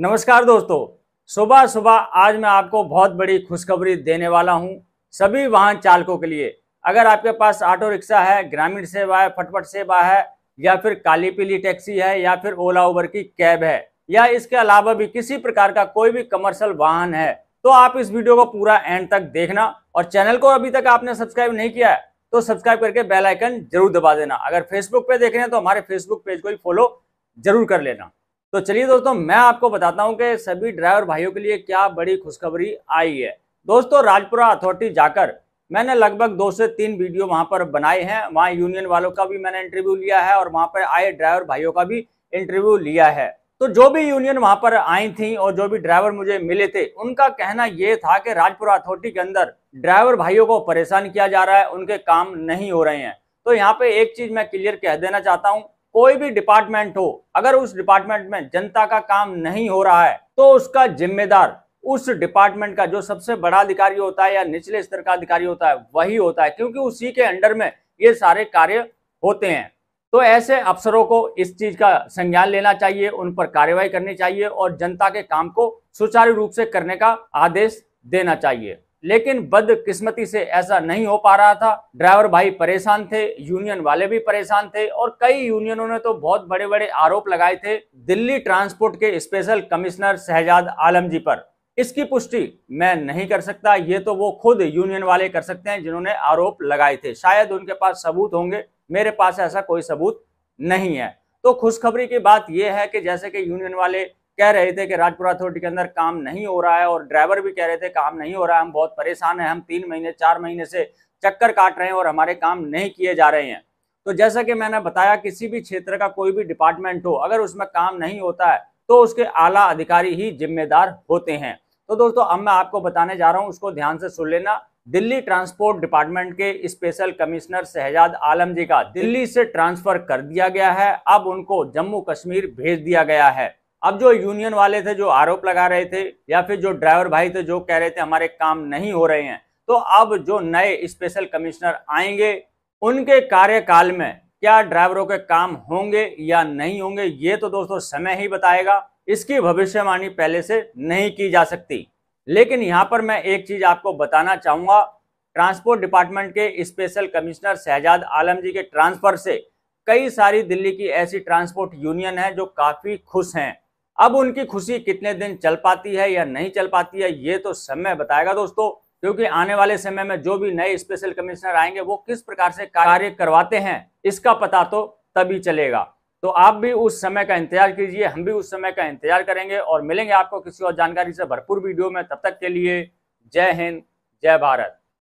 नमस्कार दोस्तों सुबह सुबह आज मैं आपको बहुत बड़ी खुशखबरी देने वाला हूं सभी वाहन चालकों के लिए अगर आपके पास ऑटो रिक्शा है ग्रामीण सेवा है फटफट सेवा है या फिर काली पीली टैक्सी है या फिर ओला उबर की कैब है या इसके अलावा भी किसी प्रकार का कोई भी कमर्शियल वाहन है तो आप इस वीडियो को पूरा एंड तक देखना और चैनल को अभी तक आपने सब्सक्राइब नहीं किया है तो सब्सक्राइब करके बेल आइकन जरूर दबा देना अगर फेसबुक पे देख रहे हैं तो हमारे फेसबुक पेज को ही फॉलो जरूर कर लेना तो चलिए दोस्तों मैं आपको बताता हूं कि सभी ड्राइवर भाइयों के लिए क्या बड़ी खुशखबरी आई है दोस्तों राजपुरा अथॉरिटी जाकर मैंने लगभग दो से तीन वीडियो वहां पर बनाए हैं वहां यूनियन वालों का भी मैंने इंटरव्यू लिया है और वहां पर आए ड्राइवर भाइयों का भी इंटरव्यू लिया है तो जो भी यूनियन वहां पर आई थी और जो भी ड्राइवर मुझे मिले थे उनका कहना यह था कि राजपुरा अथॉरिटी के अंदर ड्राइवर भाइयों को परेशान किया जा रहा है उनके काम नहीं हो रहे हैं तो यहाँ पे एक चीज मैं क्लियर कह देना चाहता हूँ कोई भी डिपार्टमेंट हो अगर उस डिपार्टमेंट में जनता का काम नहीं हो रहा है तो उसका जिम्मेदार उस डिपार्टमेंट का जो सबसे बड़ा अधिकारी होता है या निचले स्तर का अधिकारी होता है वही होता है क्योंकि उसी के अंडर में ये सारे कार्य होते हैं तो ऐसे अफसरों को इस चीज का संज्ञान लेना चाहिए उन पर कार्यवाही करनी चाहिए और जनता के काम को सुचारू रूप से करने का आदेश देना चाहिए लेकिन बदकिस्मती से ऐसा नहीं हो पा रहा था ड्राइवर भाई परेशान थे यूनियन वाले भी परेशान थे और कई यूनियनों ने तो बहुत बड़े बड़े आरोप लगाए थे दिल्ली ट्रांसपोर्ट के स्पेशल कमिश्नर शहजाद आलम जी पर इसकी पुष्टि मैं नहीं कर सकता ये तो वो खुद यूनियन वाले कर सकते हैं जिन्होंने आरोप लगाए थे शायद उनके पास सबूत होंगे मेरे पास ऐसा कोई सबूत नहीं है तो खुशखबरी की बात यह है कि जैसे कि यूनियन वाले कह रहे थे कि राजपुरा अथॉरिटी के अंदर काम नहीं हो रहा है और ड्राइवर भी कह रहे थे काम नहीं हो रहा है हम बहुत परेशान हैं हम तीन महीने चार महीने से चक्कर काट रहे हैं और हमारे काम नहीं किए जा रहे हैं तो जैसा कि मैंने बताया किसी भी क्षेत्र का कोई भी डिपार्टमेंट हो अगर उसमें काम नहीं होता है तो उसके आला अधिकारी ही जिम्मेदार होते हैं तो दोस्तों अब मैं आपको बताने जा रहा हूँ उसको ध्यान से सुन लेना दिल्ली ट्रांसपोर्ट डिपार्टमेंट के स्पेशल कमिश्नर शहजाद आलम जी का दिल्ली से ट्रांसफर कर दिया गया है अब उनको जम्मू कश्मीर भेज दिया गया है अब जो यूनियन वाले थे जो आरोप लगा रहे थे या फिर जो ड्राइवर भाई थे जो कह रहे थे हमारे काम नहीं हो रहे हैं तो अब जो नए स्पेशल कमिश्नर आएंगे उनके कार्यकाल में क्या ड्राइवरों के काम होंगे या नहीं होंगे ये तो दोस्तों समय ही बताएगा इसकी भविष्यवाणी पहले से नहीं की जा सकती लेकिन यहाँ पर मैं एक चीज़ आपको बताना चाहूँगा ट्रांसपोर्ट डिपार्टमेंट के स्पेशल कमिश्नर शहजाद आलम जी के ट्रांसफर से कई सारी दिल्ली की ऐसी ट्रांसपोर्ट यूनियन है जो काफ़ी खुश हैं अब उनकी खुशी कितने दिन चल पाती है या नहीं चल पाती है ये तो समय बताएगा दोस्तों क्योंकि आने वाले समय में जो भी नए स्पेशल कमिश्नर आएंगे वो किस प्रकार से कार्य करवाते हैं इसका पता तो तभी चलेगा तो आप भी उस समय का इंतजार कीजिए हम भी उस समय का इंतजार करेंगे और मिलेंगे आपको किसी और जानकारी से भरपूर वीडियो में तब तक के लिए जय हिंद जय भारत